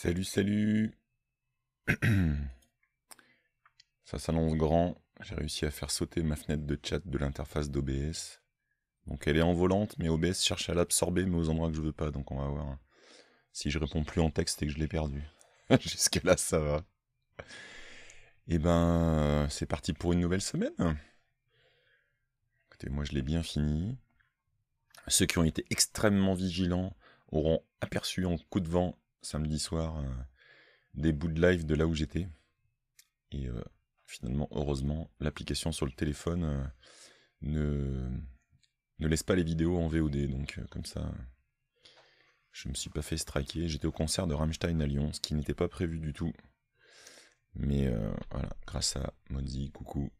Salut, salut Ça s'annonce grand. J'ai réussi à faire sauter ma fenêtre de chat de l'interface d'OBS. Donc elle est en volante, mais OBS cherche à l'absorber, mais aux endroits que je veux pas. Donc on va voir hein. si je réponds plus en texte et que je l'ai perdu. Jusque là, ça va. Et eh ben, c'est parti pour une nouvelle semaine. Écoutez, moi je l'ai bien fini. Ceux qui ont été extrêmement vigilants auront aperçu en coup de vent samedi soir euh, des bouts de live de là où j'étais. Et euh, finalement, heureusement, l'application sur le téléphone euh, ne, ne laisse pas les vidéos en VOD. Donc comme ça, je me suis pas fait straquer. J'étais au concert de Rammstein à Lyon, ce qui n'était pas prévu du tout. Mais voilà, grâce à Mozi, coucou,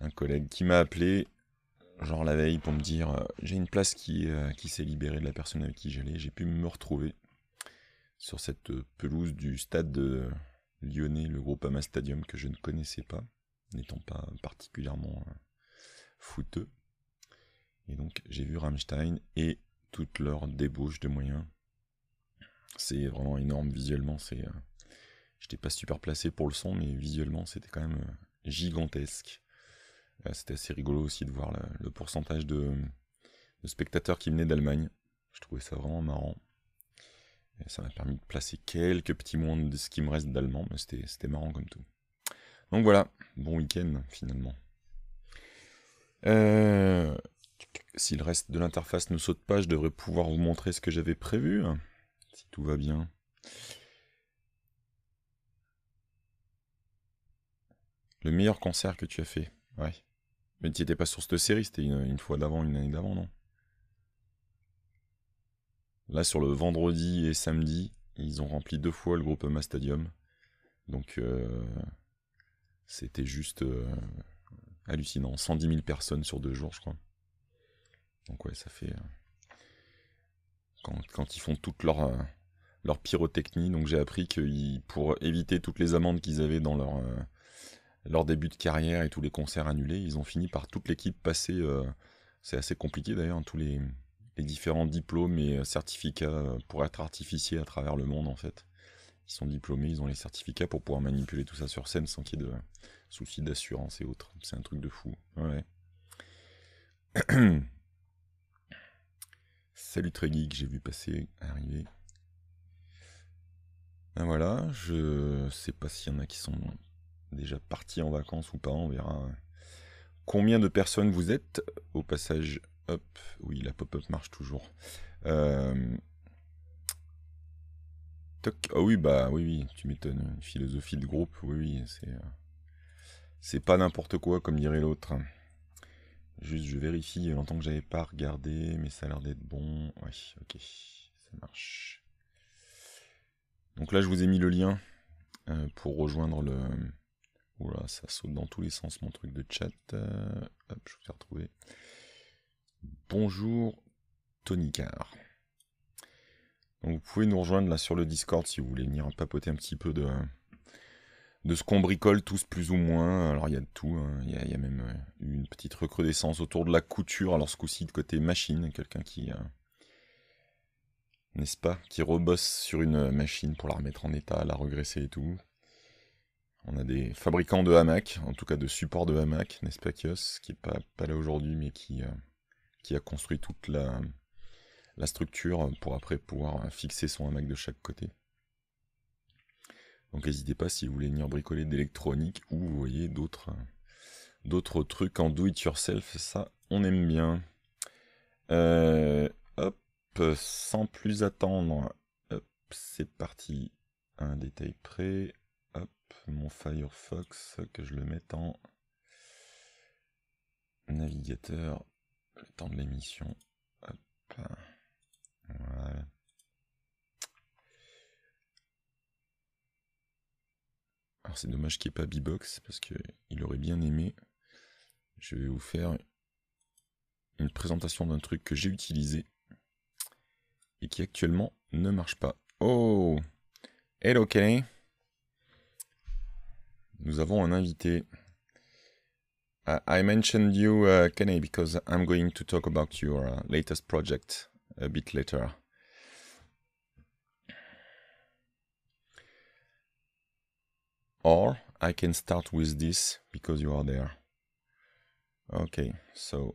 un collègue qui m'a appelé, genre la veille, pour me dire j'ai une place qui, qui s'est libérée de la personne avec qui j'allais, j'ai pu me retrouver sur cette euh, pelouse du stade euh, lyonnais, le Groupama Stadium, que je ne connaissais pas, n'étant pas particulièrement euh, fouteux. Et donc j'ai vu Rammstein et toute leur débauche de moyens. C'est vraiment énorme visuellement, c'est... J'étais pas super placé pour le son, mais visuellement c'était quand même gigantesque. C'était assez rigolo aussi de voir le, pourcentage de, de spectateurs qui venaient d'Allemagne. Je trouvais ça vraiment marrant ça m'a permis de placer quelques petits mots de ce qui me reste d'allemand, mais c'était marrant comme tout. Donc voilà, bon week-end finalement. Euh, si le reste de l'interface ne saute pas, je devrais pouvoir vous montrer ce que j'avais prévu, si tout va bien. Le meilleur concert que tu as fait, ouais. Mais tu n'étais pas sur cette série, c'était une, une fois d'avant, une année d'avant, non Là, sur le vendredi et samedi, ils ont rempli deux fois le groupe Mastadium. Stadium. Donc, euh, c'était juste euh, hallucinant. 110 000 personnes sur deux jours, je crois. Donc, ouais, ça fait. Euh, quand, ils font toute leur, leur pyrotechnie, donc j'ai appris que pour éviter toutes les amendes qu'ils avaient dans leur, leur début de carrière et tous les concerts annulés, ils ont fini par toute l'équipe passer. c'est assez compliqué d'ailleurs, tous les, les différents diplômes et euh, certificats euh, pour être artificier à travers le monde en fait. Ils sont diplômés, ils ont les certificats pour pouvoir manipuler tout ça sur scène sans qu'il y ait de soucis d'assurance et autres. C'est un truc de fou. Ouais. Salut très j'ai vu passer, arriver. Ben voilà, je sais pas s'il y en a qui sont déjà partis en vacances ou pas, on verra hein. combien de personnes vous êtes. Au passage, oui, la pop-up marche toujours. Euh... Ah oui, bah oui, oui, tu m'étonnes. Une philosophie de groupe, oui, oui, c'est. Euh, c'est pas n'importe quoi, comme dirait l'autre. Juste, je vérifie, il y longtemps que j'avais pas regardé, mais ça a l'air d'être bon. Oui, ok, ça marche. Donc là, je vous ai mis le lien euh, pour rejoindre le. Oula, ça saute dans tous les sens mon truc de chat. Euh, hop, je vous ai retrouvé. Bonjour Tony Carr. Donc vous pouvez nous rejoindre là sur le Discord si vous voulez venir papoter un petit peu de, de ce qu'on bricole tous plus ou moins. Alors il y a de tout, hein. il y, a même eu une petite recrudescence autour de la couture, alors ce coup-ci de côté machine, quelqu'un qui... Euh, n'est-ce pas Qui rebosse sur une machine pour la remettre en état, la regresser et tout. On a des fabricants de hamac, en tout cas de support de hamac, n'est-ce pas Kios, qui n'est pas, pas là aujourd'hui, mais qui... Euh, qui a construit toute la, la structure pour après pouvoir fixer son hamac de chaque côté. Donc n'hésitez pas si vous voulez venir bricoler d'électronique ou vous voyez d'autres d'autres trucs en do it yourself, ça on aime bien. Euh, hop, sans plus attendre, c'est parti. Un détail près. Hop, mon Firefox, que je le mette en navigateur le temps de l'émission. Hop. Voilà. Alors c'est dommage qu'il n'y ait pas B-Box parce qu'il aurait bien aimé. Je vais vous faire une présentation d'un truc que j'ai utilisé et qui actuellement ne marche pas. Oh Hello Kelly Nous avons un invité. Uh, I mentioned you, uh, Kenny, because I'm going to talk about your uh, latest project a bit later. Or I can start with this because you are there. Okay, so.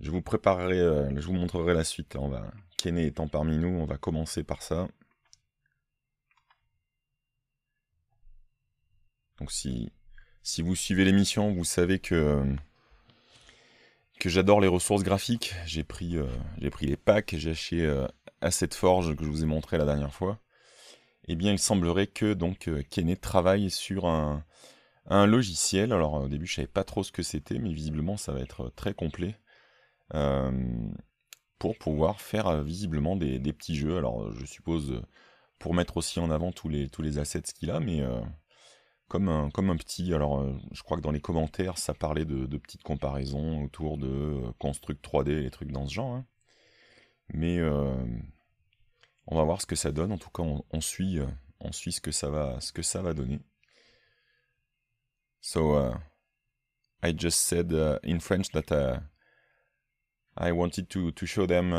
Je vous préparerai, euh, je vous montrerai la suite. on va, Kenny étant parmi nous, on va commencer par ça. Donc si si vous suivez l'émission, vous savez que, que j'adore les ressources graphiques. J'ai pris, euh, j'ai pris les packs, j'ai acheté à euh, cette Forge que je vous ai montré la dernière fois. Eh bien, il semblerait que donc euh, Kenneth travaille sur un, logiciel. Alors au début, je ne savais pas trop ce que c'était, mais visiblement, ça va être très complet. pour pouvoir faire visiblement des, petits jeux. Alors je suppose pour mettre aussi en avant tous les, tous les assets qu'il a, mais comme un, comme un petit. Alors, euh, je crois que dans les commentaires, ça parlait de, petites comparaisons autour de euh, Construct 3D, les trucs dans ce genre. Hein. Mais euh, on va voir ce que ça donne. En tout cas, on, suit, on suit ce que ça va, ce que ça va donner. So, uh, I just said uh, in French that uh, I wanted to, to show them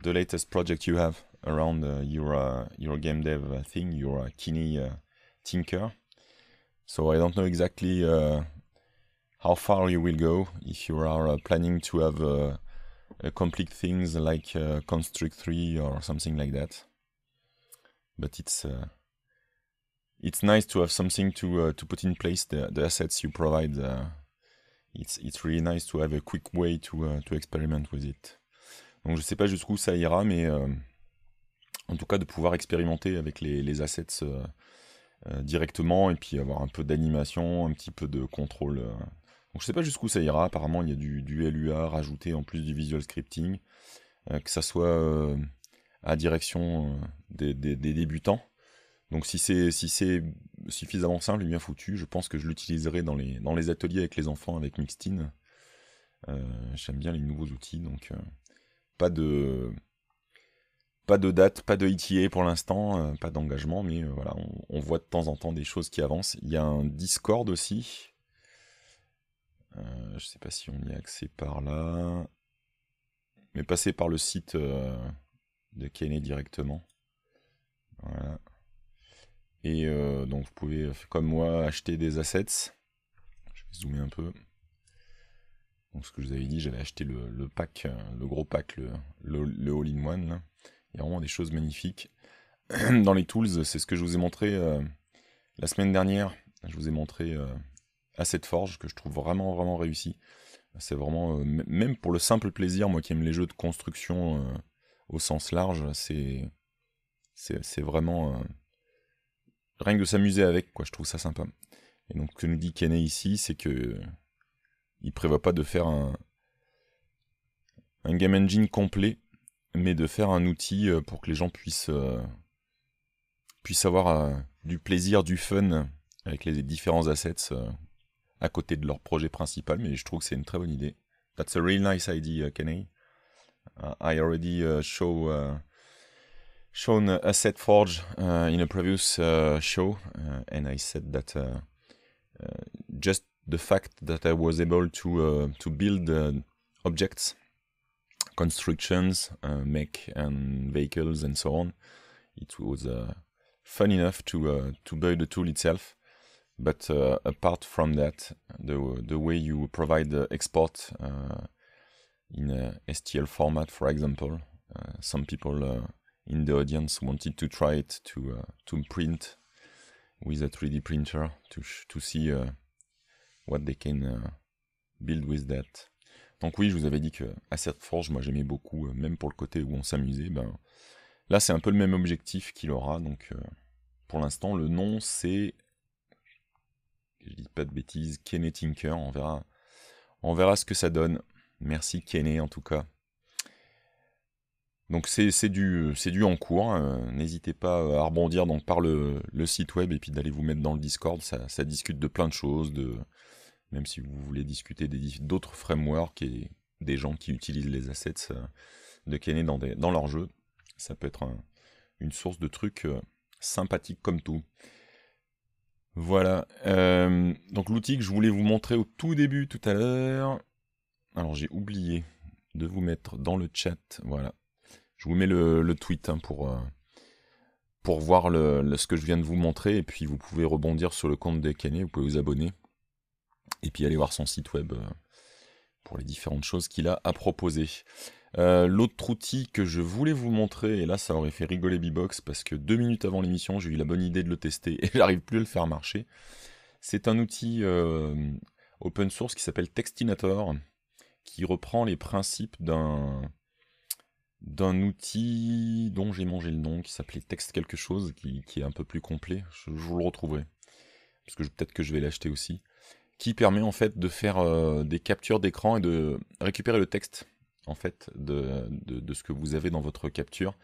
the latest project you have around your, your game dev thing, your Kini Tinker. So I don't know exactly uh, how far you will go if you are uh, planning to have uh, complete things like Construct 3 or something like that. But it's it's nice to have something to to put in place the, the assets you provide it's, it's really nice to have a quick way to, uh, to experiment with it. Donc je sais pas jusqu'où ça ira, mais euh, en tout cas de pouvoir expérimenter avec les, les assets euh, Euh, directement et puis avoir un peu d'animation, un petit peu de contrôle. Euh. Donc je sais pas jusqu'où ça ira, apparemment il y a du, LUA rajouté en plus du visual scripting, euh, que ça soit à direction des, débutants. Donc si c'est si c'est suffisamment simple et bien foutu, je pense que je l'utiliserai dans les dans les ateliers avec les enfants avec Mixtine. J'aime bien les nouveaux outils, donc pas de pas de date, pas de ETA pour l'instant, euh, pas d'engagement, mais euh, voilà, on, voit de temps en temps des choses qui avancent. Il y a un Discord aussi. Euh, je sais pas si on y a par là. Mais passer par le site de Kenny directement. Voilà. Et donc vous pouvez, comme moi, acheter des assets. Je vais zoomer un peu. Donc ce que je vous avais dit, j'avais acheté le, pack, le gros pack, le, le all-in-one. Il y a vraiment des choses magnifiques. Dans les tools, c'est ce que je vous ai montré euh, la semaine dernière. Je vous ai montré à euh, cette Forge, que je trouve vraiment, vraiment réussi. C'est vraiment, euh, même pour le simple plaisir, moi qui aime les jeux de construction au sens large, c'est c'est vraiment rien que de s'amuser avec, quoi. Je trouve ça sympa. Et donc, ce que nous dit Kenney ici, c'est que il prévoit pas de faire un, un game engine complet mais de faire un outil euh, pour que les gens puissent, euh, puissent avoir euh, du plaisir, du fun avec les différents assets à côté de leur projet principal. Mais je trouve que c'est une très bonne idée. That's a real nice idea, Kenny. J'ai uh, I already AssetForge uh, show, uh, shown Asset Forge uh, in a previous show, and I said that just the fact that I was able to, to build objects constructions, uh, make and um, vehicles and so on. It was uh, fun enough to uh, to build the tool itself. But uh, apart from that, the the way you provide the export in a STL format, for example, some people in the audience wanted to try it to to print with a 3D printer to to see what they can build with that. Donc oui, je vous avais dit que à cette forge, moi j'aimais beaucoup, euh, même pour le côté où on s'amusait, ben là c'est un peu le même objectif qu'il aura, donc euh, pour l'instant le nom c'est. Je dis pas de bêtises, Kenny Tinker, on verra. On verra ce que ça donne. Merci Kenny en tout cas. Donc c'est du, du en cours, hein. n'hésitez pas à rebondir donc par le, site web et puis d'aller vous mettre dans le Discord, ça, ça, discute de plein de choses, de, même si vous voulez discuter d'autres frameworks et des gens qui utilisent les assets euh, de Kenny dans, des, dans leur jeu. Ça peut être une source de trucs euh, sympathiques comme tout. Voilà. Euh, donc l'outil que je voulais vous montrer au tout début tout à l'heure. Alors j'ai oublié de vous mettre dans le chat. Voilà. Je vous mets le, tweet hein, pour, pour voir ce que je viens de vous montrer. Et puis vous pouvez rebondir sur le compte de Kenny. Vous pouvez vous abonner. Et puis aller voir son site web euh, pour les différentes choses qu'il a à proposer. Euh, l'autre outil que je voulais vous montrer, et là ça aurait fait rigoler B-Box parce que deux minutes avant l'émission j'ai eu la bonne idée de le tester et j'arrive plus à le faire marcher. C'est un outil euh, open source qui s'appelle Textinator qui reprend les principes d'un d'un outil dont j'ai mangé le nom qui s'appelait Text quelque chose qui, est un peu plus complet. je vous le retrouverai parce que peut-être que je vais l'acheter aussi qui permet en fait de faire euh, des captures d'écran et de récupérer le texte en fait de, ce que vous avez dans votre capture.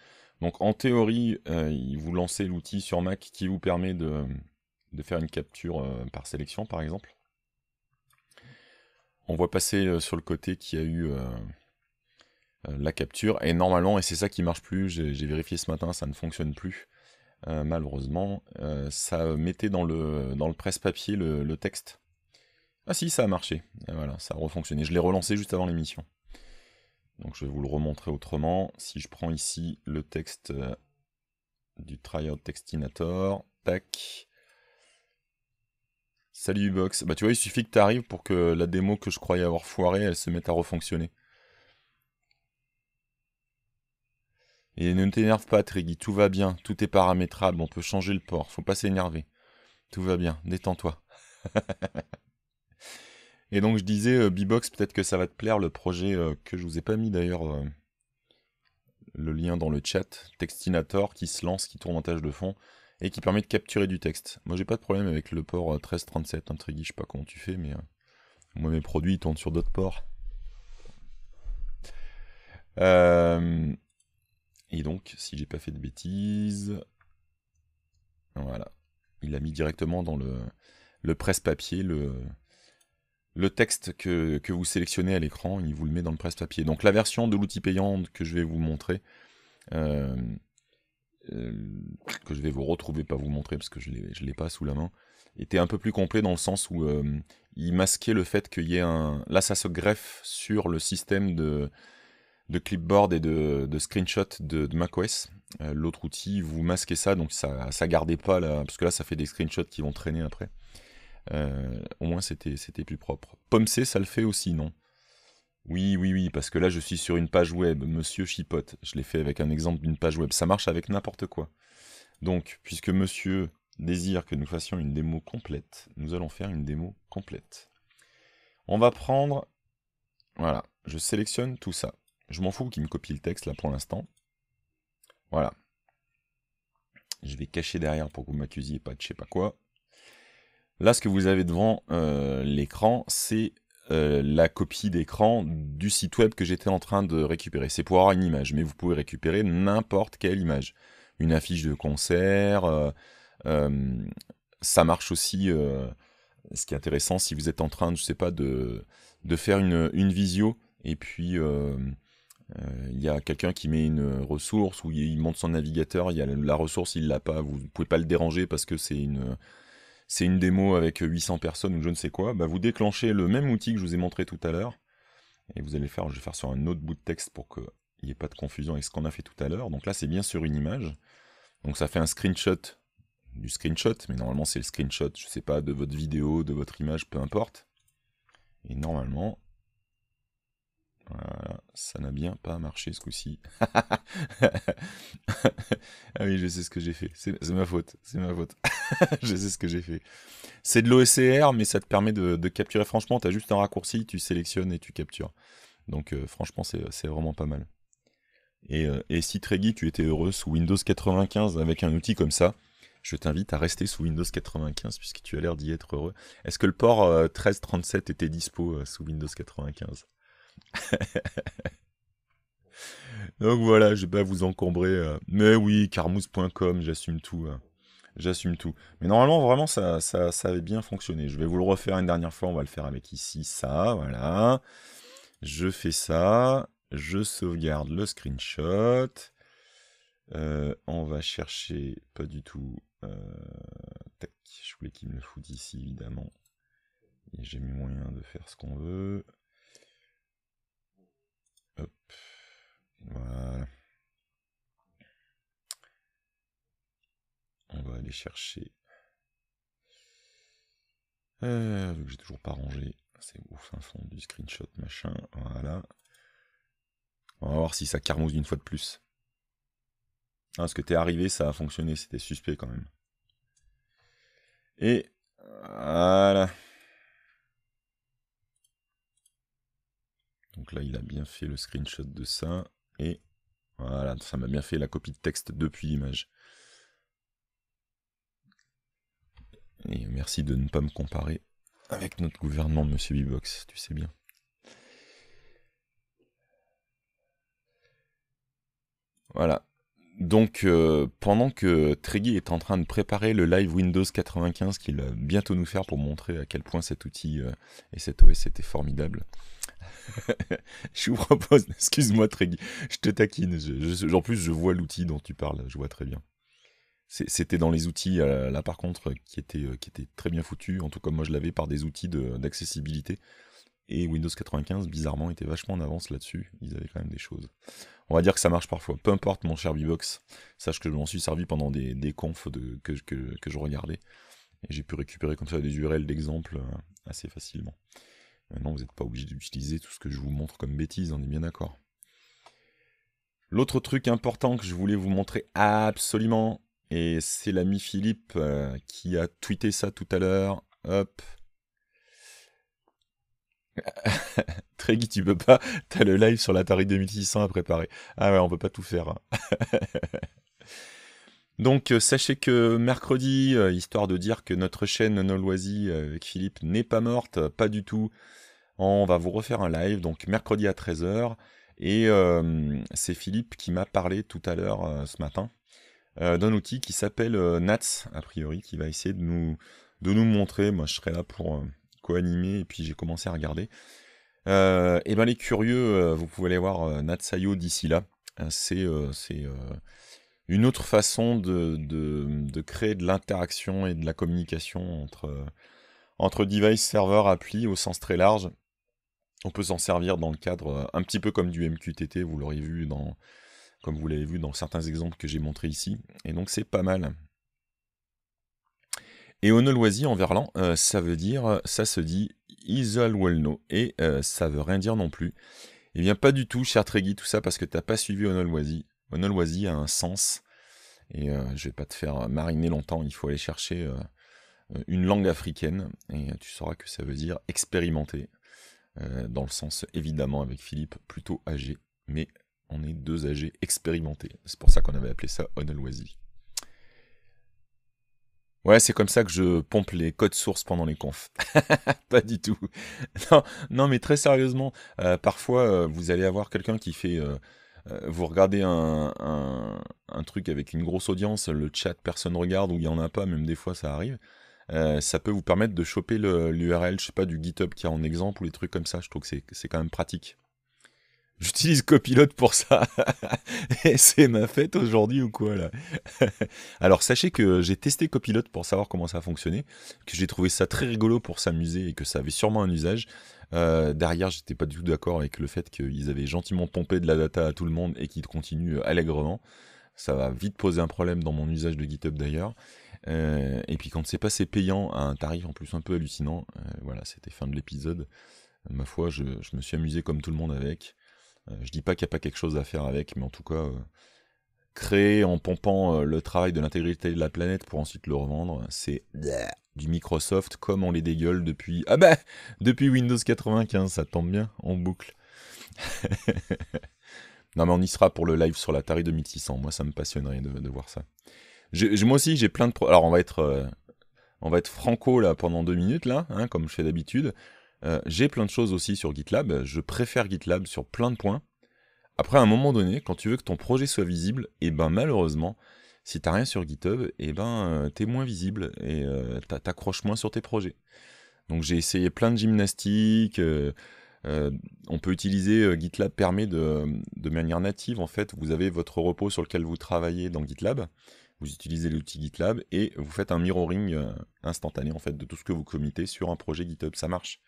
Donc en théorie, euh, vous lancez l'outil sur Mac qui vous permet de, faire une capture euh, par sélection par exemple. On voit passer sur le côté qui a eu la capture et normalement, et c'est ça qui marche plus, j'ai vérifié ce matin, ça ne fonctionne plus. malheureusement, ça mettait dans le, dans le presse-papier le texte ah si, ça a marché. voilà, ça a refonctionné. Je l'ai relancé juste avant l'émission. Donc je vais vous le remontrer autrement. Si je prends ici le texte euh, du tryout Textinator, tac. Salut Ubox. Bah tu vois, il suffit que tu arrives pour que la démo que je croyais avoir foirée, elle se mette à refonctionner. Et ne t'énerve pas, Triggy, tout va bien, tout est paramétrable, on peut changer le port, faut pas s'énerver. Tout va bien, détends-toi. Et donc je disais, euh, peut-être que ça va te plaire, le projet euh, que je vous ai pas mis d'ailleurs euh, le lien dans le chat, Textinator qui se lance, qui tourne en tâche de fond et qui permet de capturer du texte. Moi j'ai pas de problème avec le port 1337, euh, Intrigué, je sais pas comment tu fais, mais moi mes produits ils tournent sur d'autres ports. et donc, si j'ai pas fait de bêtises, voilà, il l'a mis directement dans le presse-papier le le texte que, vous sélectionnez à l'écran, il vous le met dans le presse-papier. Donc la version de l'outil payant que je vais vous montrer, euh, euh, que je vais vous retrouver, pas vous montrer parce que je ne l'ai pas sous la main, était un peu plus complet dans le sens où euh, il masquait le fait qu'il y ait un... Là, ça se greffe sur le système de, clipboard et de, screenshot de, de macOS. L'autre outil, vous masquez ça, donc ça ne gardait pas, parce que là, ça fait des screenshots qui vont traîner après. Euh, au moins, c'était, c'était plus propre. Pomme C, ça le fait aussi, non oui, oui, oui, parce que là je suis sur une page web, Monsieur Chipote. Je l'ai fait avec un exemple d'une page web. Ça marche avec n'importe quoi. Donc, puisque Monsieur désire que nous fassions une démo complète, nous allons faire une démo complète. On va prendre... Voilà, je sélectionne tout ça. Je m'en fous qu'il me copie le texte là pour l'instant. Voilà. Je vais cacher derrière pour que vous m'accusiez pas de je sais pas quoi. Là, ce que vous avez devant euh, l'écran, c'est euh, la copie d'écran du site web que j'étais en train de récupérer. C'est pour avoir une image, mais vous pouvez récupérer n'importe quelle image. Une affiche de concert, euh, ça marche aussi. ce qui est intéressant, si vous êtes en train, je sais pas, de, de faire une, visio, et puis il y a quelqu'un qui met une ressource, ou il monte son navigateur, il y a la ressource, il l'a pas, vous ne pouvez pas le déranger parce que c'est une c'est une démo avec 800 personnes ou je ne sais quoi, bah vous déclenchez le même outil que je vous ai montré tout à l'heure, et vous allez faire, je vais faire sur un autre bout de texte pour qu'il n'y ait pas de confusion avec ce qu'on a fait tout à l'heure. Donc là, c'est bien sur une image. Donc ça fait un screenshot du screenshot, mais normalement c'est le screenshot, je ne sais pas, de votre vidéo, de votre image, peu importe. Et normalement, voilà, ça n'a bien pas marché ce coup-ci. ah oui, je sais ce que j'ai fait. C'est ma faute. C'est ma faute. je sais ce que j'ai fait. C'est de l'OSCR, mais ça te permet de, capturer. Franchement, tu as juste un raccourci, tu sélectionnes et tu captures. Donc euh, franchement, c'est vraiment pas mal. Et, euh, si Treggy, tu étais heureux sous Windows 95 avec un outil comme ça, je t'invite à rester sous Windows 95 puisque tu as l'air d'y être heureux. Est-ce que le port 1337 euh, était dispo sous Windows 95 Donc voilà, je vais pas vous encombrer. Euh. Mais oui, carmousse.com, j'assume tout. Hein. J'assume tout. Mais normalement, vraiment, ça, ça, ça, avait bien fonctionné. Je vais vous le refaire une dernière fois. On va le faire avec ici, ça, voilà. Je fais ça. Je sauvegarde le screenshot. Euh, on va chercher, pas du tout. Euh, je voulais qu'il me le foute ici, évidemment. j'ai mis moyen de faire ce qu'on veut. Hop. Voilà. On va aller chercher. Euh, vu que j'ai toujours pas rangé, c'est ouf, un fond du screenshot machin. Voilà. On va voir si ça carmose une fois de plus. Ah, ce que t'es arrivé, ça a fonctionné, c'était suspect quand même. Et voilà. Donc là, il a bien fait le screenshot de ça. Et voilà, ça m'a bien fait la copie de texte depuis l'image. Et merci de ne pas me comparer avec notre gouvernement, monsieur Bibox, tu sais bien. Voilà. Donc, euh, pendant que Treggy est en train de préparer le live Windows 95 qu'il va bientôt nous faire pour montrer à quel point cet outil euh, et cet OS étaient formidables, je vous propose, excuse-moi je te taquine. en plus, je vois l'outil dont tu parles, je vois très bien. C'était dans les outils, euh, là par contre, qui était, euh, qui était très bien foutu. En tout cas, moi je l'avais par des outils d'accessibilité. et Windows 95, bizarrement, était vachement en avance là-dessus. Ils avaient quand même des choses. On va dire que ça marche parfois. Peu importe, mon cher B-Box, sache que je m'en suis servi pendant des, des confs que, je regardais. Et j'ai pu récupérer comme ça des URL d'exemples euh, assez facilement. Maintenant, vous n'êtes pas obligé d'utiliser tout ce que je vous montre comme bêtise, on est bien d'accord. L'autre truc important que je voulais vous montrer absolument, et c'est l'ami Philippe euh, qui a tweeté ça tout à l'heure. Hop. Tréguy, tu peux pas, as le live sur l'Atari 2600 à préparer. Ah ouais, on peut pas tout faire. Hein. Donc euh, sachez que mercredi, euh, histoire de dire que notre chaîne No Loisy avec Philippe n'est pas morte, pas du tout. On va vous refaire un live, donc mercredi à 13h. Et euh, c'est Philippe qui m'a parlé tout à l'heure euh, ce matin euh, d'un outil qui s'appelle Nats, a priori, qui va essayer de nous, de nous montrer. Moi, je serai là pour co-animer et puis j'ai commencé à regarder. et eh bien les curieux, vous pouvez aller voir Nats.io d'ici là. C'est une autre façon de, de créer de l'interaction et de la communication entre, entre device, serveur, appli au sens très large. On peut s'en servir dans le cadre euh, un petit peu comme du MQTT, vous l'aurez vu dans, comme vous l'avez vu dans certains exemples que j'ai montrés ici. Et donc c'est pas mal. Et onoloisie en verlan, euh, ça veut dire, ça se dit know ». et euh, ça veut rien dire non plus. Eh bien pas du tout, cher Tréguy, tout ça parce que t'as pas suivi onoloisie. Onoloisie a un sens, et je vais pas te faire mariner longtemps, il faut aller chercher une langue africaine, et tu sauras que ça veut dire expérimenter. Euh, dans le sens évidemment avec Philippe plutôt âgé, mais on est deux âgés expérimentés. C'est pour ça qu'on avait appelé ça Onoloisy. Ouais, c'est comme ça que je pompe les codes sources pendant les confs. pas du tout. Non, mais très sérieusement, euh, parfois euh, vous allez avoir quelqu'un qui fait... vous regardez un, un, un, truc avec une grosse audience, le chat personne regarde ou il n'y en a pas, même des fois ça arrive. Euh, ça peut vous permettre de choper l'URL, je sais pas, du GitHub qui a en exemple ou les trucs comme ça. Je trouve que c'est quand même pratique. J'utilise Copilote pour ça. c'est ma fête aujourd'hui ou quoi là Alors sachez que j'ai testé Copilot pour savoir comment ça fonctionnait, que j'ai trouvé ça très rigolo pour s'amuser et que ça avait sûrement un usage. Derrière, euh, derrière, j'étais pas du tout d'accord avec le fait qu'ils avaient gentiment pompé de la data à tout le monde et qu'ils continuent euh, allègrement. Ça va vite poser un problème dans mon usage de GitHub d'ailleurs. Euh, et puis quand c'est passé payant à un tarif en plus un peu hallucinant, euh, voilà, c'était fin de l'épisode. Euh, ma foi, je, me suis amusé comme tout le monde avec. je dis pas qu'il n'y a pas quelque chose à faire avec, mais en tout cas, créer en pompant le travail de l'intégrité de la planète pour ensuite le revendre, c'est du Microsoft comme on les dégueule depuis. Ah bah, Depuis Windows 95, ça tombe bien, en boucle. non mais on y sera pour le live sur la de 2600, moi ça me passionnerait de voir ça moi aussi, j'ai plein de. Alors, euh, on va être, franco là pendant deux minutes là, hein, comme je fais d'habitude. Euh, j'ai plein de choses aussi sur GitLab. Je préfère GitLab sur plein de points. Après, à un moment donné, quand tu veux que ton projet soit visible, et eh ben malheureusement, si t'as rien sur GitHub, et eh ben euh, t'es moins visible et t'accroches moins sur tes projets. Donc j'ai essayé plein de gymnastiques. on peut utiliser GitLab permet de, de, manière native en fait. Vous avez votre repos sur lequel vous travaillez dans GitLab vous utilisez l'outil GitLab et vous faites un mirroring euh, instantané en fait de tout ce que vous committez sur un projet GitHub, ça marche.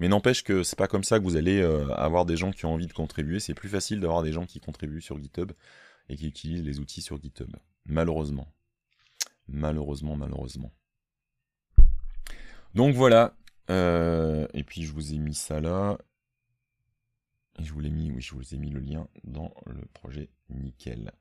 Mais n'empêche que c'est pas comme ça que vous allez euh, avoir des gens qui ont envie de contribuer, c'est plus facile d'avoir des gens qui contribuent sur GitHub et qui utilisent les outils sur GitHub. Malheureusement. Malheureusement, malheureusement. Donc voilà. Euh, et puis je vous ai mis ça là. je vous l'ai mis, oui, je vous ai mis le lien dans le projet. Nickel.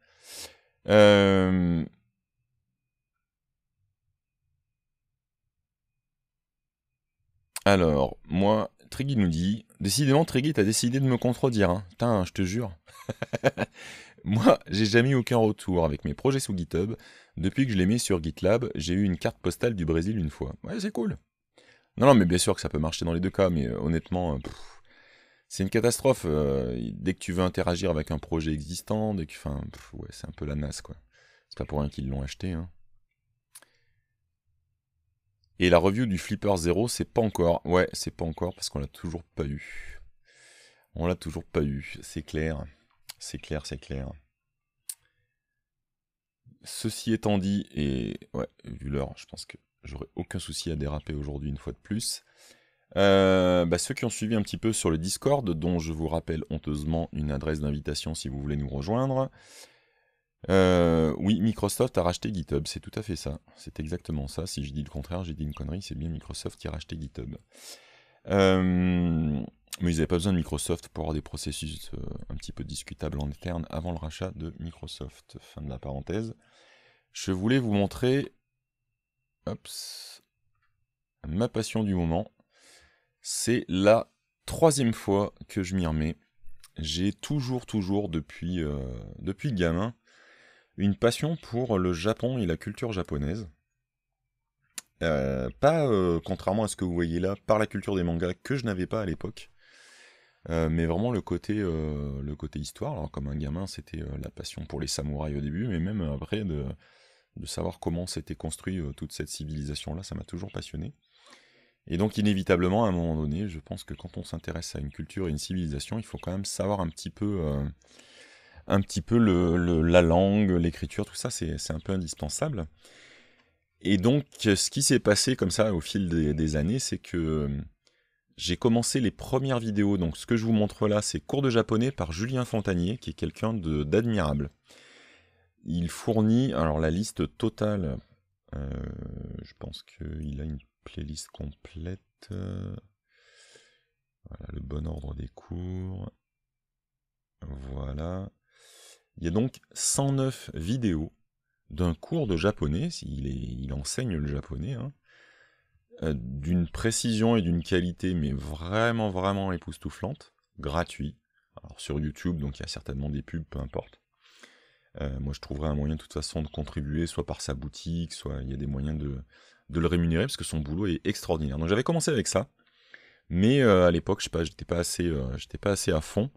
Alors, moi, Triggy nous dit Décidément, Triggy, t'as décidé de me contredire. Hein. Putain, je te jure. moi, j'ai jamais eu aucun retour avec mes projets sous GitHub. Depuis que je les mets sur GitLab, j'ai eu une carte postale du Brésil une fois. Ouais, c'est cool. Non, non, mais bien sûr que ça peut marcher dans les deux cas, mais euh, honnêtement, euh, c'est une catastrophe. Euh, dès que tu veux interagir avec un projet existant, dès que. Enfin, ouais, c'est un peu la nasse, quoi. C'est pas pour rien qu'ils l'ont acheté, hein. Et la review du Flipper 0, c'est pas encore. Ouais, c'est pas encore parce qu'on l'a toujours pas eu. On l'a toujours pas eu, c'est clair. C'est clair, c'est clair. Ceci étant dit, et ouais, vu l'heure, je pense que j'aurai aucun souci à déraper aujourd'hui une fois de plus. Euh, bah, ceux qui ont suivi un petit peu sur le Discord, dont je vous rappelle honteusement une adresse d'invitation si vous voulez nous rejoindre. Euh, oui, Microsoft a racheté GitHub, c'est tout à fait ça. C'est exactement ça. Si je dis le contraire, j'ai dit une connerie, c'est bien Microsoft qui a racheté GitHub. Euh, mais ils n'avaient pas besoin de Microsoft pour avoir des processus euh, un petit peu discutables en interne avant le rachat de Microsoft. Fin de la parenthèse. Je voulais vous montrer ma passion du moment. C'est la troisième fois que je m'y remets. J'ai toujours, toujours, depuis, depuis gamin, une passion pour le Japon et la culture japonaise. Euh, pas, euh, contrairement à ce que vous voyez là, par la culture des mangas que je n'avais pas à l'époque, euh, mais vraiment le côté, le côté histoire. Alors, comme un gamin, c'était la passion pour les samouraïs au début, mais même après, de, de savoir comment s'était construite toute cette civilisation-là, ça m'a toujours passionné. Et donc, inévitablement, à un moment donné, je pense que quand on s'intéresse à une culture et une civilisation, il faut quand même savoir un petit peu un petit peu la langue, l'écriture, tout ça, c'est un peu indispensable. Et donc, ce qui s'est passé comme ça au fil des, années, c'est que euh, j'ai commencé les premières vidéos. Donc, ce que je vous montre là, c'est cours de japonais par Julien Fontanier, qui est quelqu'un d'admirable. Il fournit, alors la liste totale, euh, je pense qu'il a une playlist complète. Voilà le bon ordre des cours. Voilà. Il y a donc 109 vidéos d'un cours de japonais, il, enseigne le japonais, hein, euh, d'une précision et d'une qualité, mais vraiment, vraiment époustouflante, gratuit. Alors sur YouTube, donc il y a certainement des pubs, peu importe. Euh, moi, je trouverai un moyen de toute façon de contribuer, soit par sa boutique, soit il y a des moyens de, le rémunérer, parce que son boulot est extraordinaire. Donc j'avais commencé avec ça, mais euh, à l'époque, je sais pas, j'étais pas assez, pas assez à fond.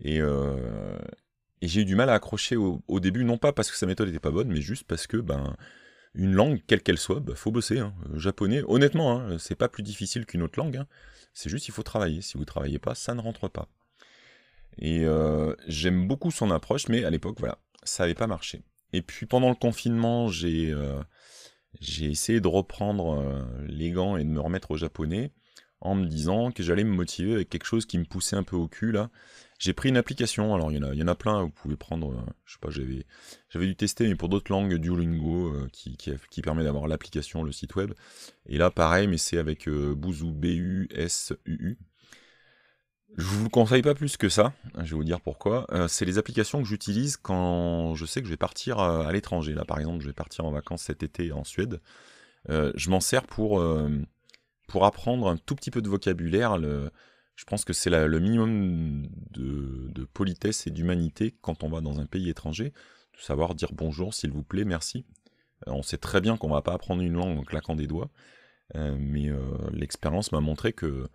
Et, et j'ai eu du mal à accrocher au, début, non pas parce que sa méthode n'était pas bonne, mais juste parce que, ben, une langue, quelle qu'elle soit, bah, faut bosser. Hein. Euh, japonais, honnêtement, hein, c'est pas plus difficile qu'une autre langue. Hein. C'est juste, il faut travailler. Si vous travaillez pas, ça ne rentre pas. Et euh, j'aime beaucoup son approche, mais à l'époque, voilà, ça n'avait pas marché. Et puis pendant le confinement, j'ai euh, j'ai essayé de reprendre les gants et de me remettre au japonais en me disant que j'allais me motiver avec quelque chose qui me poussait un peu au cul là. J'ai pris une application, alors il y, en a, il y en a plein, vous pouvez prendre, je euh, je sais pas, j'avais, dû tester, mais pour d'autres langues, Duolingo, euh, qui, qui, permet d'avoir l'application, le site web. Et là, pareil, mais c'est avec euh, Bouzou, B-U-S-U-U. Je vous le conseille pas plus que ça, je vais vous dire pourquoi. c'est les applications que j'utilise quand je sais que je vais partir à l'étranger. Là, par exemple, je vais partir en vacances cet été en Suède. je m'en sers pour, pour apprendre un tout petit peu de vocabulaire, le, je pense que c'est le minimum de, politesse et d'humanité quand on va dans un pays étranger, de savoir dire bonjour, s'il vous plaît, merci. Euh, on sait très bien qu'on va pas apprendre une langue en claquant des doigts, euh, mais euh, l'expérience m'a montré que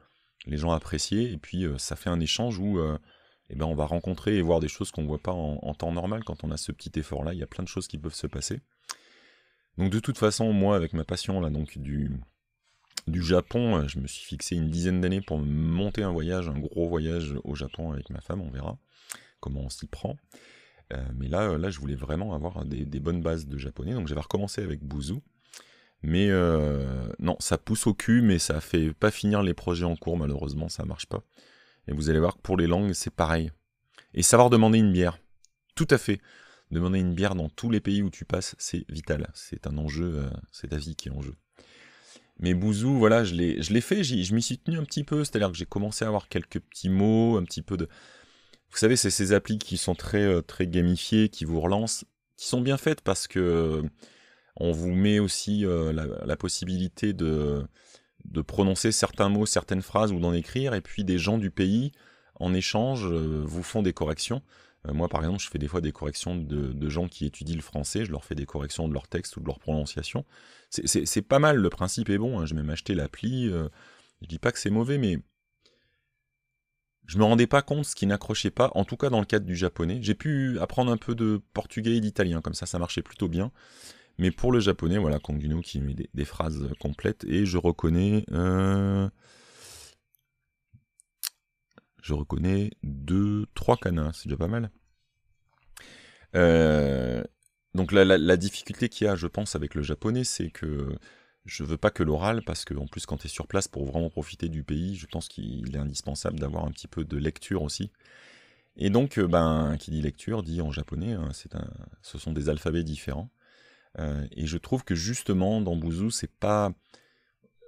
les gens appréciaient, et puis ça fait un échange où eh ben, on va rencontrer et voir des choses qu'on ne voit pas en, en, temps normal. Quand on a ce petit effort-là, il y a plein de choses qui peuvent se passer. Donc de toute façon, moi, avec ma passion là, donc, du, du Japon, euh, je me suis fixé une dizaine d'années pour monter un voyage, un gros voyage au Japon avec ma femme, on verra comment on s'y prend. Euh, mais là, euh, là, je voulais vraiment avoir des, bonnes bases de japonais, donc j'avais recommencé avec Bouzou. Mais non, ça pousse au cul, mais ça fait pas finir les projets en cours, malheureusement, ça marche pas. Et vous allez voir que pour les langues, c'est pareil. Et savoir demander une bière. Tout à fait. Demander une bière dans tous les pays où tu passes, c'est vital. C'est un enjeu, c'est ta vie qui est en jeu mais Bouzou, voilà, je l'ai fait, je m'y suis tenu un petit peu, c'est-à-dire que j'ai commencé à avoir quelques petits mots, un petit peu de... Vous savez, c'est ces applis qui sont très, euh, très gamifiées, qui vous relancent, qui sont bien faites parce que on vous met aussi euh, la, possibilité de, de prononcer certains mots, certaines phrases ou d'en écrire, et puis des gens du pays, en échange, euh, vous font des corrections. Euh, moi, par exemple, je fais des fois des corrections de, gens qui étudient le français, je leur fais des corrections de leur texte ou de leur prononciation. C'est pas mal, le principe est bon, hein, Je j'ai même acheté l'appli, euh, je dis pas que c'est mauvais, mais je me rendais pas compte ce qui n'accrochait pas, en tout cas dans le cadre du japonais. J'ai pu apprendre un peu de portugais et d'italien, comme ça, ça marchait plutôt bien. Mais pour le japonais, voilà, Konguno qui met des, phrases complètes, et je reconnais... Euh, je reconnais deux, trois canins, c'est déjà pas mal. Euh, donc la, difficulté qu'il y a, je pense, avec le japonais, c'est que je veux pas que l'oral, parce qu'en plus, quand tu es sur place, pour vraiment profiter du pays, je pense qu'il est indispensable d'avoir un petit peu de lecture aussi. Et donc, euh, ben, qui dit lecture, dit en japonais, hein, c'est un, ce sont des alphabets différents. Euh, et je trouve que justement, dans Bouzou, c'est pas...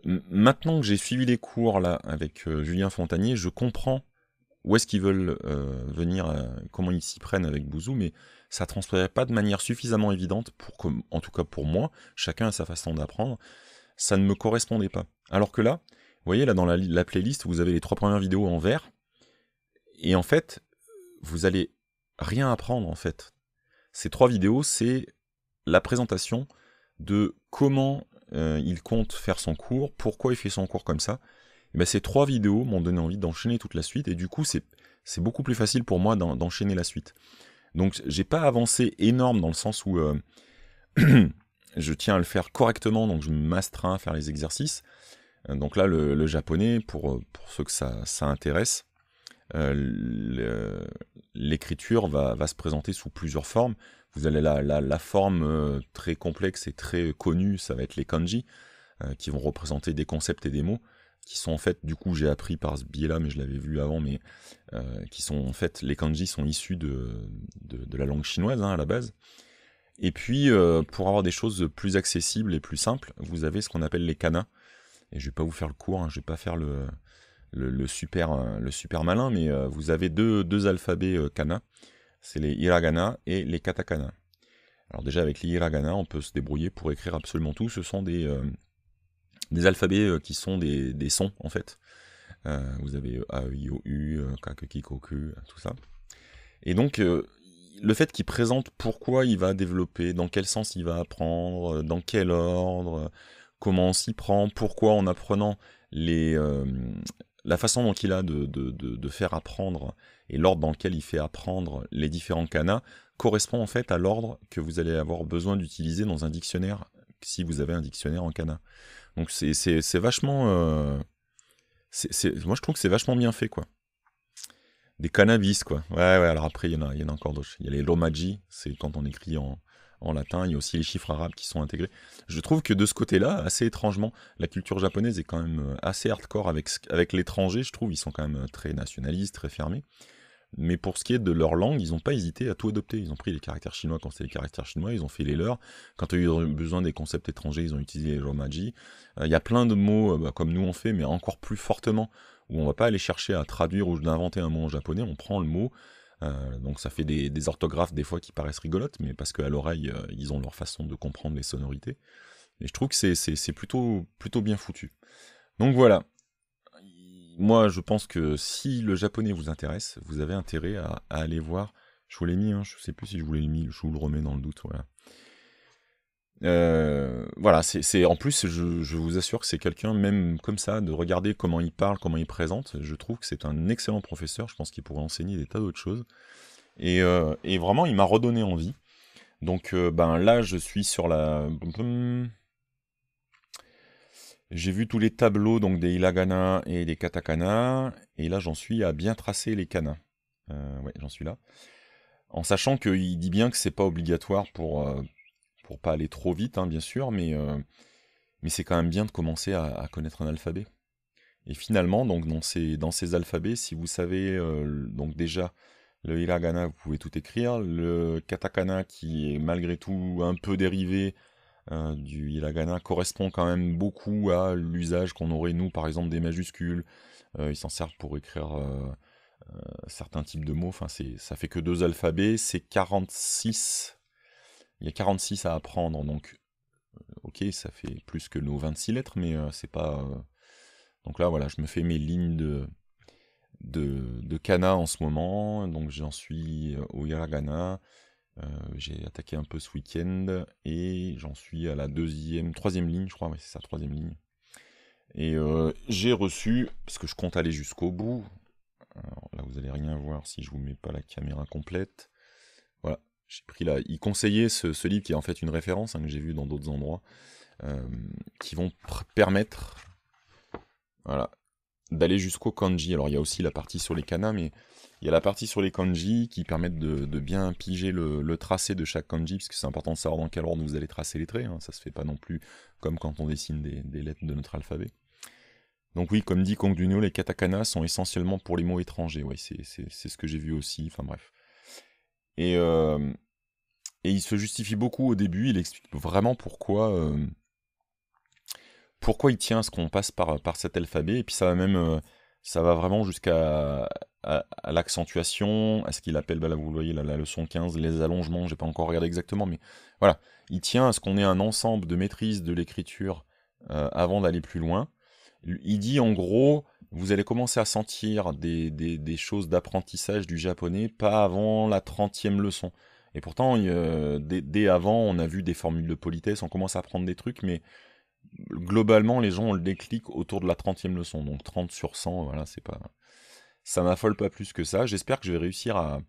Maintenant que j'ai suivi les cours là avec Julien Fontanier, je comprends où est-ce qu'ils veulent euh, venir, euh, comment ils s'y prennent avec Bouzou, mais ça ne transparaît pas de manière suffisamment évidente pour que, en tout cas pour moi, chacun a sa façon d'apprendre, ça ne me correspondait pas. Alors que là, vous voyez, là dans la, playlist, vous avez les trois premières vidéos en vert, et en fait, vous allez rien apprendre en fait. Ces trois vidéos, c'est la présentation de comment euh, il compte faire son cours, pourquoi il fait son cours comme ça, eh ben, ces trois vidéos m'ont donné envie d'enchaîner toute la suite, et du coup c'est beaucoup plus facile pour moi d'enchaîner la suite. Donc j'ai pas avancé énorme dans le sens où euh, je tiens à le faire correctement, donc je m'astreins à faire les exercices. Euh, donc là, le, japonais, pour, pour, ceux que ça, intéresse, euh, l'écriture va, se présenter sous plusieurs formes. Vous allez la, la, forme très complexe et très connue, ça va être les kanji, qui vont représenter des concepts et des mots qui sont en fait, du coup, j'ai appris par ce biais-là, mais je l'avais vu avant, mais euh, qui sont en fait, les kanji sont issus de, la langue chinoise hein, à la base. Et puis, euh, pour avoir des choses plus accessibles et plus simples, vous avez ce qu'on appelle les kanas. Et je vais pas vous faire le cours, je hein, je vais pas faire le, le, super, euh, le super malin, mais vous avez deux, deux alphabets kana. C'est les hiragana et les katakana. Alors déjà avec les hiragana, on peut se débrouiller pour écrire absolument tout. Ce sont des, des alphabets euh, qui sont des, sons en fait. Euh, vous avez euh, A, I, O, U, O, tout ça. Et donc, le fait qu'il présente pourquoi il va développer, dans quel sens il va apprendre, dans quel ordre, comment on s'y prend, pourquoi en apprenant les, la façon dont il a de, de, de, de faire apprendre et l'ordre dans lequel il fait apprendre les différents kanas correspond en fait à l'ordre que vous allez avoir besoin d'utiliser dans un dictionnaire si vous avez un dictionnaire en kana. Donc c'est vachement. Euh, moi je trouve que c'est vachement bien fait quoi. Des cannabis quoi. Ouais, ouais, alors après il y, en a, en encore d'autres. Il y a les Lomaji, c'est quand on écrit en, latin, il y a aussi les chiffres arabes qui sont intégrés. Je trouve que de ce côté-là, assez étrangement, la culture japonaise est quand même euh, assez hardcore avec, avec l'étranger, je trouve. Ils sont quand même euh, très nationalistes, très fermés. Mais pour ce qui est de leur langue, ils n'ont pas hésité à tout adopter. Ils ont pris les caractères chinois quand c'est les caractères chinois, ils ont fait les leurs. Quand ils ont eu besoin des concepts étrangers, ils ont utilisé les romaji. Euh, il y a plein de mots, euh, bah, comme nous on fait, mais encore plus fortement, où on va pas aller chercher à traduire ou d'inventer un mot en japonais, on prend le mot. Euh, donc ça fait des, orthographes des fois qui paraissent rigolotes, mais parce qu'à l'oreille, ils ont leur façon de comprendre les sonorités. Et je trouve que c'est plutôt, plutôt bien foutu. Donc voilà, moi, je pense que si le japonais vous intéresse, vous avez intérêt à, aller voir. Je vous l'ai mis, hein, je sais plus si je vous l'ai mis, je vous le remets dans le doute, voilà. Euh, voilà, c'est en plus, je, vous assure que c'est quelqu'un, même comme ça, de regarder comment il parle, comment il présente. Je trouve que c'est un excellent professeur. Je pense qu'il pourrait enseigner des tas d'autres choses. Et, euh, vraiment, il m'a redonné envie. Donc, euh, ben là, je suis sur la j'ai vu tous les tableaux donc des hiragana et des katakana, et là j'en suis à bien tracer les kanas. Euh, j'en suis là. En sachant qu'il dit bien que c'est pas obligatoire pour, euh, pour pas aller trop vite, hein, bien sûr, mais, euh, mais c'est quand même bien de commencer à, connaître un alphabet. Et finalement, donc dans ces, dans ces alphabets, si vous savez donc déjà le hiragana, vous pouvez tout écrire. Le katakana, qui est malgré tout un peu dérivé, euh, du hiragana correspond quand même beaucoup à l'usage qu'on aurait nous par exemple des majuscules. Euh, ils s'en servent pour écrire euh, certains types de mots. Enfin, ça fait que deux alphabets, c'est 46. Il y a 46 à apprendre, donc ok, ça fait plus que nos 26 lettres, mais c'est pas. Donc là, voilà, je me fais mes lignes de, de, de kana en ce moment, donc j'en suis au hiragana. Euh, j'ai attaqué un peu ce week-end et j'en suis à la deuxième, troisième ligne, je crois, c'est sa troisième ligne. Et euh, j'ai reçu, parce que je compte aller jusqu'au bout, alors là, vous allez rien voir si je vous mets pas la caméra complète. Voilà, j'ai pris là. Il conseillait ce, livre qui est en fait une référence hein, que j'ai vu dans d'autres endroits, euh, qui vont permettre, voilà, d'aller jusqu'au kanji. Alors il y a aussi la partie sur les kanas, mais il y a la partie sur les kanji qui permettent de, bien piger le, tracé de chaque kanji, parce que c'est important de savoir dans quel ordre vous allez tracer les traits. Hein. Ça se fait pas non plus comme quand on dessine des, lettres de notre alphabet. Donc oui, comme dit Kong Dunio, les katakana sont essentiellement pour les mots étrangers. ouais c'est ce que j'ai vu aussi. Enfin bref. Et, euh, et, il se justifie beaucoup au début. Il explique vraiment pourquoi. Euh, pourquoi il tient à ce qu'on passe par, par cet alphabet, et puis ça va même euh, ça va vraiment jusqu'à l'accentuation, à ce qu'il appelle, bah là vous voyez la, leçon 15, les allongements, j'ai pas encore regardé exactement, mais voilà, il tient à ce qu'on ait un ensemble de maîtrise de l'écriture euh, avant d'aller plus loin. Il dit en gros, vous allez commencer à sentir des, choses d'apprentissage du japonais pas avant la 30e leçon. Et pourtant, dès, dès, avant, on a vu des formules de politesse, on commence à apprendre des trucs, mais globalement, les gens ont le déclic autour de la 30e leçon. Donc 30 sur 100, voilà, c'est pas. Ça m'affole pas plus que ça. J'espère que je vais réussir à,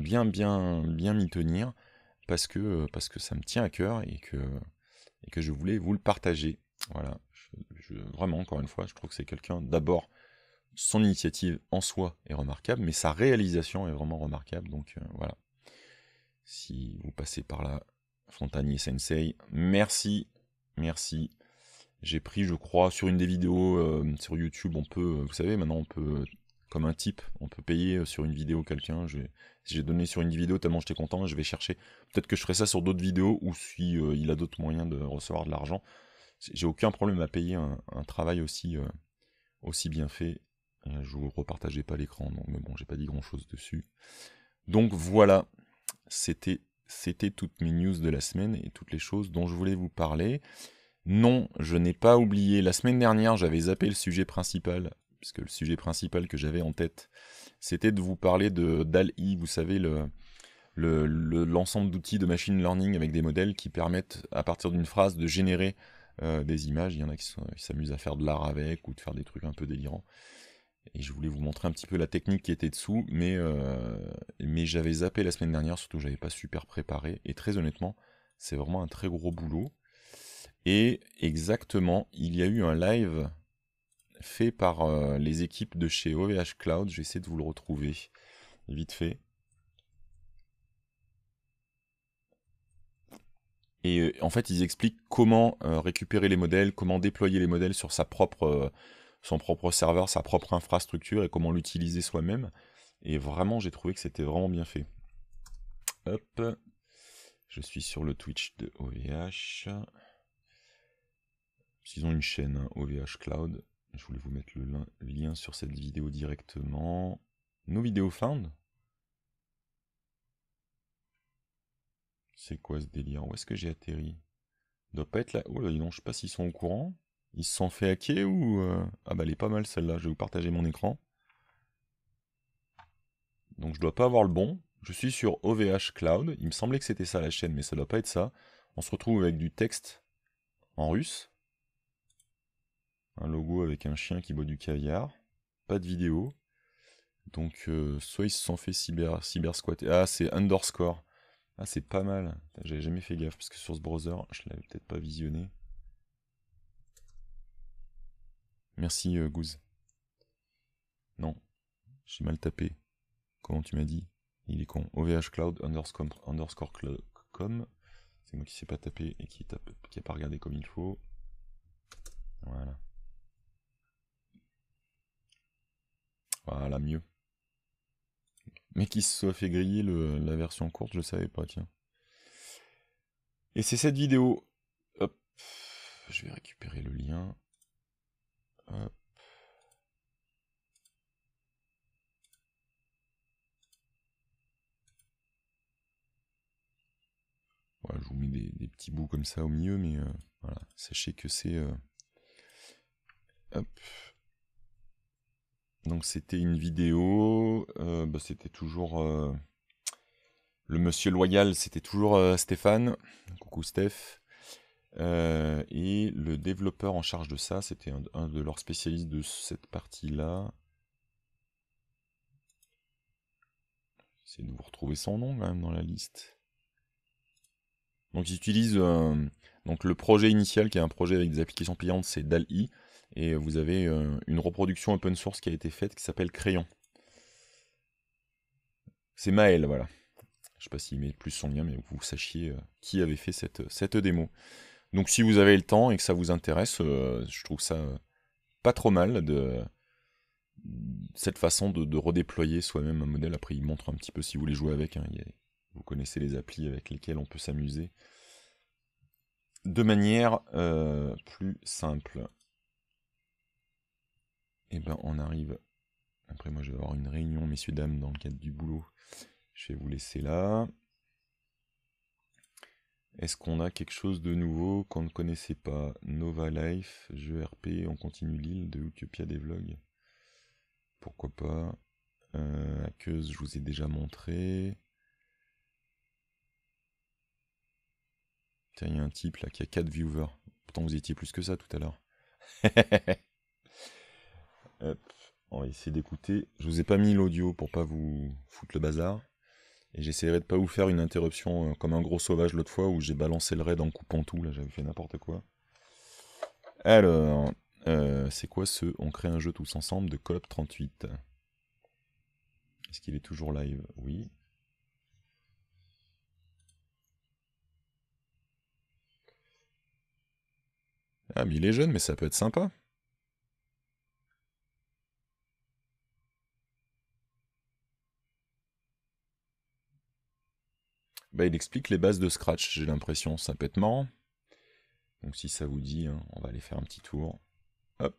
bien, bien, bien m'y tenir parce que, parce que ça me tient à cœur et que, et que je voulais vous le partager. Voilà. Je, vraiment, encore une fois, je trouve que c'est quelqu'un, d'abord, son initiative en soi est remarquable, mais sa réalisation est vraiment remarquable. Donc euh, voilà. Si vous passez par là, Fontanier Sensei, merci, merci j'ai pris, je crois, sur une des vidéos euh, sur YouTube, on peut, euh, vous savez, maintenant on peut, euh, comme un type, on peut payer sur une vidéo quelqu'un. Si j'ai donné sur une vidéo, tellement j'étais content, je vais chercher. Peut-être que je ferai ça sur d'autres vidéos ou si il a d'autres moyens de recevoir de l'argent. J'ai aucun problème à payer un, travail aussi, aussi bien fait. Je vous repartageais pas l'écran, mais bon, j'ai pas dit grand chose dessus. Donc voilà, c'était c'était toutes mes news de la semaine et toutes les choses dont je voulais vous parler. Non, je n'ai pas oublié. La semaine dernière, j'avais zappé le sujet principal, puisque le sujet principal que j'avais en tête, c'était de vous parler de DALI, vous savez, l'ensemble d'outils de machine learning avec des modèles qui permettent, à partir d'une phrase, de générer euh, des images. Il y en a qui s'amusent à faire de l'art avec ou de faire des trucs un peu délirants. Et je voulais vous montrer un petit peu la technique qui était dessous, mais, euh, mais j'avais zappé la semaine dernière, surtout j'avais pas super préparé. Et très honnêtement, c'est vraiment un très gros boulot. Et exactement, il y a eu un live fait par euh, les équipes de chez OVH Cloud. J'essaie de vous le retrouver vite fait. Et euh, en fait, ils expliquent comment euh, récupérer les modèles, comment déployer les modèles sur sa propre, son propre serveur, sa propre infrastructure et comment l'utiliser soi-même. Et vraiment, j'ai trouvé que c'était vraiment bien fait. Hop, je suis sur le Twitch de OVH. S'ils ont une chaîne OVH Cloud, je voulais vous mettre le lien sur cette vidéo directement. Nos vidéos found C'est quoi ce délire Où est-ce que j'ai atterri Doit pas être là. Oh là, dis je sais pas s'ils sont au courant. Ils se sont fait hacker ou. Euh, ah bah, elle est pas mal celle-là. Je vais vous partager mon écran. Donc, je ne dois pas avoir le bon. Je suis sur OVH Cloud. Il me semblait que c'était ça la chaîne, mais ça doit pas être ça. On se retrouve avec du texte en russe un logo avec un chien qui boit du caviar, pas de vidéo. Donc euh, soit ils se sont fait cyber, cyber Ah c'est underscore. Ah c'est pas mal. J'avais jamais fait gaffe parce que sur ce browser, je l'avais peut-être pas visionné. Merci euh, Goose. Non, j'ai mal tapé. Comment tu m'as dit Il est con. OVH underscore, underscore com. C'est moi qui sais pas taper et qui, tape, qui a pas regardé comme il faut. Voilà. Voilà, mieux. Mais qu'il se soit fait griller la version courte, je savais pas, tiens. Et c'est cette vidéo. Hop. Je vais récupérer le lien. Hop. je vous mets des, petits bouts comme ça au milieu, mais euh, voilà, sachez que c'est... Euh, hop. Donc c'était une vidéo, euh, bah, c'était toujours... Euh, le monsieur loyal, c'était toujours euh, Stéphane. Coucou Steph. et le développeur en charge de ça, c'était un, de leurs spécialistes de cette partie-là. C'est de vous retrouver son nom même dans la liste. Donc ils utilisent donc le projet initial qui est un projet avec des applications payantes, c'est DALI et vous avez euh, une reproduction open source qui a été faite qui s'appelle Crayon. C'est Maël, voilà. Je ne sais pas s'il met plus son lien, mais vous sachiez euh, qui avait fait cette, euh, cette démo. Donc si vous avez le temps et que ça vous intéresse, je trouve ça pas trop mal de cette façon de, redéployer soi-même un modèle. Après, il montre un petit peu si vous voulez jouer avec. Hein. vous connaissez les applis avec lesquelles on peut s'amuser de manière plus simple. Et eh ben, on arrive. Après, moi, je vais avoir une réunion, messieurs, dames, dans le cadre du boulot. Je vais vous laisser là. Est-ce qu'on a quelque chose de nouveau qu'on ne connaissait pas Nova Life, jeu RP, on continue l'île de Utopia des vlogs. Pourquoi pas que euh, je vous ai déjà montré. Tiens, il y a un type là qui a 4 viewers. Pourtant, vous étiez plus que ça tout à l'heure. Hop, on va essayer d'écouter. Je vous ai pas mis l'audio pour pas vous foutre le bazar. Et j'essaierai de pas vous faire une interruption euh, comme un gros sauvage l'autre fois où j'ai balancé le raid en coupant tout. Là, j'avais fait n'importe quoi. Alors, euh, c'est quoi ce On crée un jeu tous ensemble de coop 38 Est-ce qu'il est toujours live Oui. Ah, mais il est jeune, mais ça peut être sympa. Bah, il explique les bases de Scratch, j'ai l'impression, simplement. Donc si ça vous dit, hein, on va aller faire un petit tour. Hop.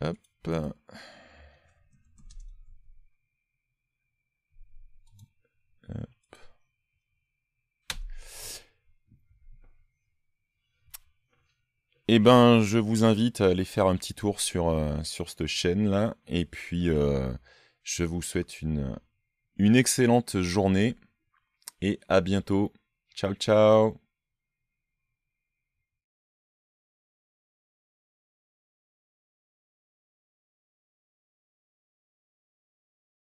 Hop. Hop. Eh ben, je vous invite à aller faire un petit tour sur, euh, sur cette chaîne-là. Et puis, euh, je vous souhaite une une excellente journée et à bientôt. Ciao ciao